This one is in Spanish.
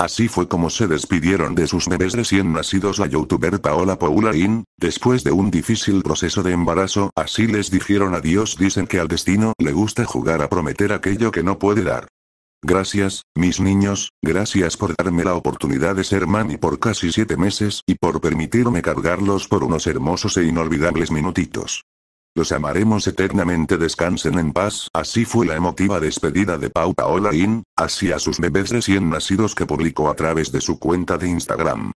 Así fue como se despidieron de sus bebés recién nacidos la youtuber Paola Poulain, después de un difícil proceso de embarazo, así les dijeron adiós dicen que al destino le gusta jugar a prometer aquello que no puede dar. Gracias, mis niños, gracias por darme la oportunidad de ser mami por casi siete meses y por permitirme cargarlos por unos hermosos e inolvidables minutitos. Los amaremos eternamente descansen en paz. Así fue la emotiva despedida de Pau Paola hacia sus bebés recién nacidos que publicó a través de su cuenta de Instagram.